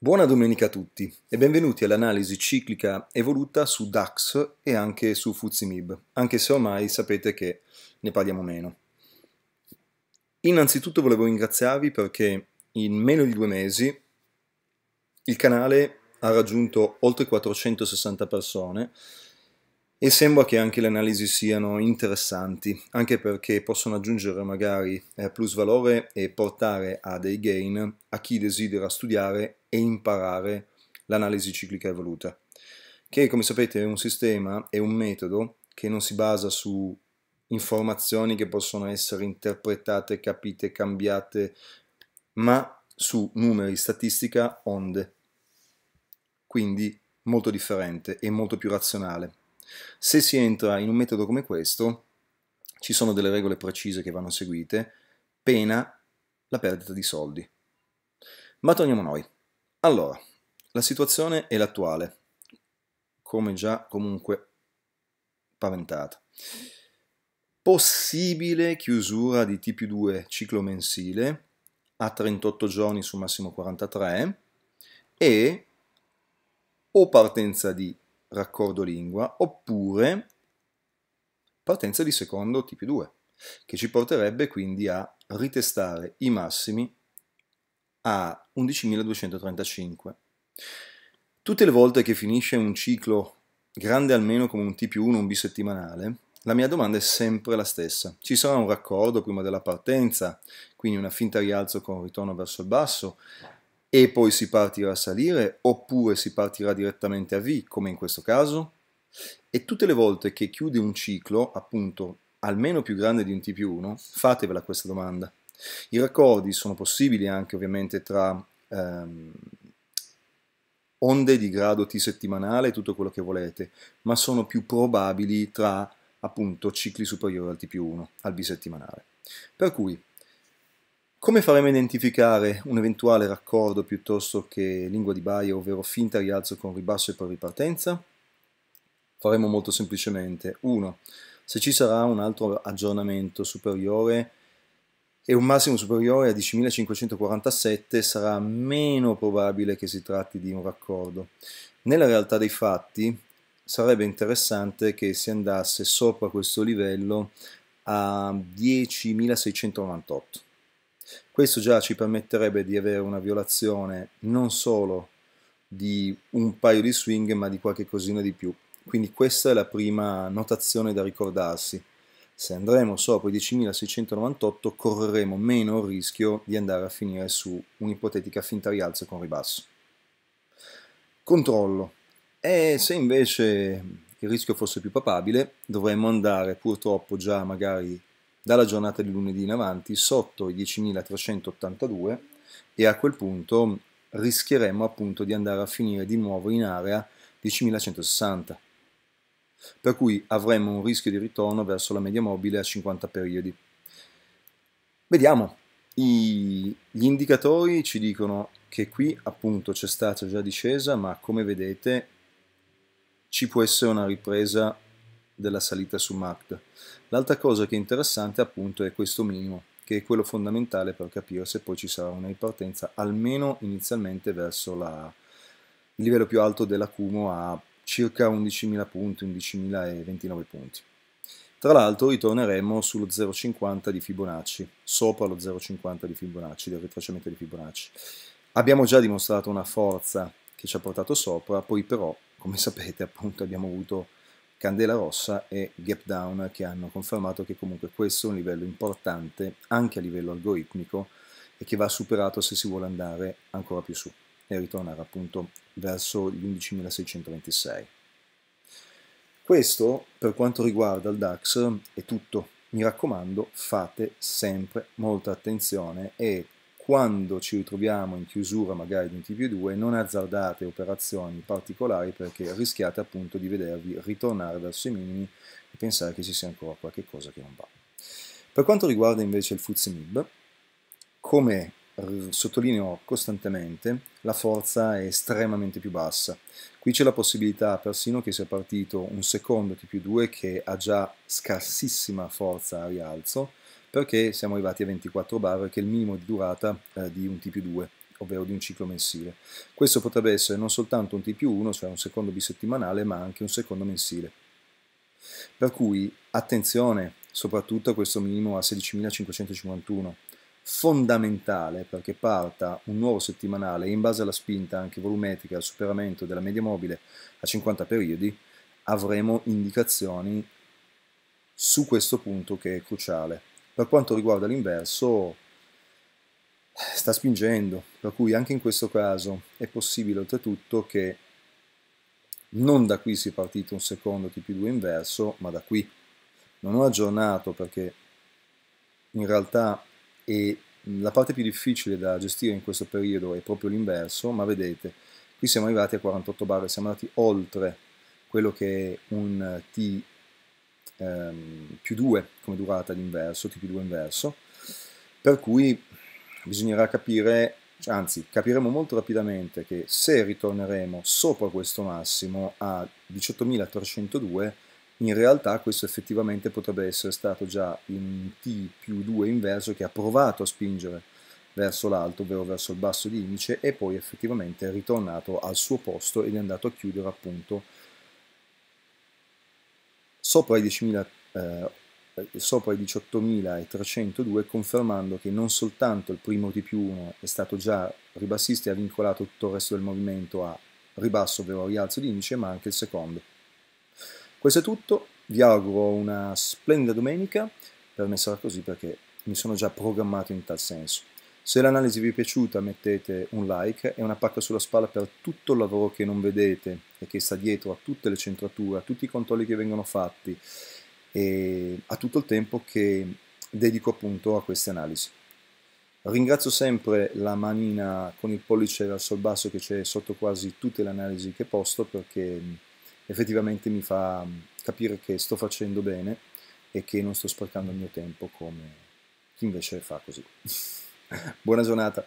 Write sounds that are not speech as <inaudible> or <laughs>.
Buona domenica a tutti e benvenuti all'analisi ciclica evoluta su DAX e anche su FUZIMIB, anche se ormai sapete che ne parliamo meno. Innanzitutto volevo ringraziarvi perché in meno di due mesi il canale ha raggiunto oltre 460 persone e sembra che anche le analisi siano interessanti, anche perché possono aggiungere magari eh, plus valore e portare a dei gain a chi desidera studiare e imparare l'analisi ciclica evoluta, che come sapete è un sistema, è un metodo che non si basa su informazioni che possono essere interpretate, capite, cambiate, ma su numeri, statistica, onde. Quindi molto differente e molto più razionale. Se si entra in un metodo come questo, ci sono delle regole precise che vanno seguite, pena la perdita di soldi. Ma torniamo a noi. Allora, la situazione è l'attuale, come già comunque paventata. Possibile chiusura di TP2 ciclo mensile a 38 giorni su massimo 43 e o partenza di raccordo lingua, oppure partenza di secondo tipo 2, che ci porterebbe quindi a ritestare i massimi a 11.235. Tutte le volte che finisce un ciclo grande almeno come un T 1, un bisettimanale, la mia domanda è sempre la stessa. Ci sarà un raccordo prima della partenza, quindi una finta rialzo con ritorno verso il basso, e poi si partirà a salire oppure si partirà direttamente a V, come in questo caso? E tutte le volte che chiude un ciclo, appunto, almeno più grande di un T più 1, fatevela questa domanda. I raccordi sono possibili anche ovviamente tra ehm, onde di grado T settimanale, tutto quello che volete, ma sono più probabili tra appunto cicli superiori al T più 1, al bisettimanale. Per cui come faremo a identificare un eventuale raccordo piuttosto che lingua di baia, ovvero finta rialzo con ribasso e poi ripartenza? Faremo molto semplicemente 1. Se ci sarà un altro aggiornamento superiore e un massimo superiore a 10.547 sarà meno probabile che si tratti di un raccordo. Nella realtà dei fatti sarebbe interessante che si andasse sopra questo livello a 10.698. Questo già ci permetterebbe di avere una violazione non solo di un paio di swing ma di qualche cosina di più. Quindi questa è la prima notazione da ricordarsi. Se andremo sopra i 10.698 correremo meno il rischio di andare a finire su un'ipotetica finta rialzo con ribasso. Controllo. E se invece il rischio fosse più papabile dovremmo andare purtroppo già magari dalla giornata di lunedì in avanti sotto i 10.382 e a quel punto rischieremmo appunto di andare a finire di nuovo in area 10.160 per cui avremo un rischio di ritorno verso la media mobile a 50 periodi. Vediamo, I, gli indicatori ci dicono che qui appunto c'è stata già discesa, ma come vedete ci può essere una ripresa della salita su MACD. L'altra cosa che è interessante appunto è questo minimo, che è quello fondamentale per capire se poi ci sarà una ripartenza almeno inizialmente verso la, il livello più alto dell'acumo a circa 11.000 punti, 11.029 punti. Tra l'altro ritorneremo sullo 0,50 di Fibonacci, sopra lo 0,50 di Fibonacci, del ritracciamento di Fibonacci. Abbiamo già dimostrato una forza che ci ha portato sopra, poi però, come <laughs> sapete, appunto abbiamo avuto Candela Rossa e Gap Down che hanno confermato che comunque questo è un livello importante anche a livello algoritmico e che va superato se si vuole andare ancora più su e ritornare appunto verso gli 11.626. Questo per quanto riguarda il DAX è tutto. Mi raccomando, fate sempre molta attenzione e quando ci ritroviamo in chiusura magari di un TP2 non azzardate operazioni particolari perché rischiate appunto di vedervi ritornare verso i minimi e pensare che ci sia ancora qualche cosa che non va. Per quanto riguarda invece il FUZIMIB, come sottolineo costantemente, la forza è estremamente più bassa. Qui c'è la possibilità persino che sia partito un secondo TP2 che ha già scarsissima forza a rialzo, perché siamo arrivati a 24 bar, che è il minimo di durata eh, di un TP2, ovvero di un ciclo mensile. Questo potrebbe essere non soltanto un TP1, cioè un secondo bisettimanale, ma anche un secondo mensile. Per cui attenzione soprattutto a questo minimo a 16.551, fondamentale perché parta un nuovo settimanale in base alla spinta anche volumetrica al superamento della media mobile a 50 periodi avremo indicazioni su questo punto che è cruciale. Per quanto riguarda l'inverso, sta spingendo, per cui anche in questo caso è possibile oltretutto che non da qui sia partito un secondo TP2 inverso, ma da qui. Non ho aggiornato perché in realtà è la parte più difficile da gestire in questo periodo è proprio l'inverso, ma vedete, qui siamo arrivati a 48 bar, siamo andati oltre quello che è un T ehm, più 2 come durata d'inverso, più 2 inverso, per cui bisognerà capire, cioè, anzi capiremo molto rapidamente che se ritorneremo sopra questo massimo a 18.302, in realtà questo effettivamente potrebbe essere stato già un T più 2 inverso che ha provato a spingere verso l'alto, ovvero verso il basso di indice, e poi effettivamente è ritornato al suo posto ed è andato a chiudere appunto sopra i 10.000 eh, sopra i 18.302 confermando che non soltanto il primo TP1 è stato già ribassista e ha vincolato tutto il resto del movimento a ribasso ovvero rialzo di indice ma anche il secondo. Questo è tutto, vi auguro una splendida domenica, per me sarà così perché mi sono già programmato in tal senso. Se l'analisi vi è piaciuta mettete un like e una pacca sulla spalla per tutto il lavoro che non vedete e che sta dietro a tutte le centrature, a tutti i controlli che vengono fatti e a tutto il tempo che dedico appunto a queste analisi. Ringrazio sempre la manina con il pollice verso il basso che c'è sotto quasi tutte le analisi che posto perché effettivamente mi fa capire che sto facendo bene e che non sto sprecando il mio tempo come chi invece fa così. <laughs> Buona giornata!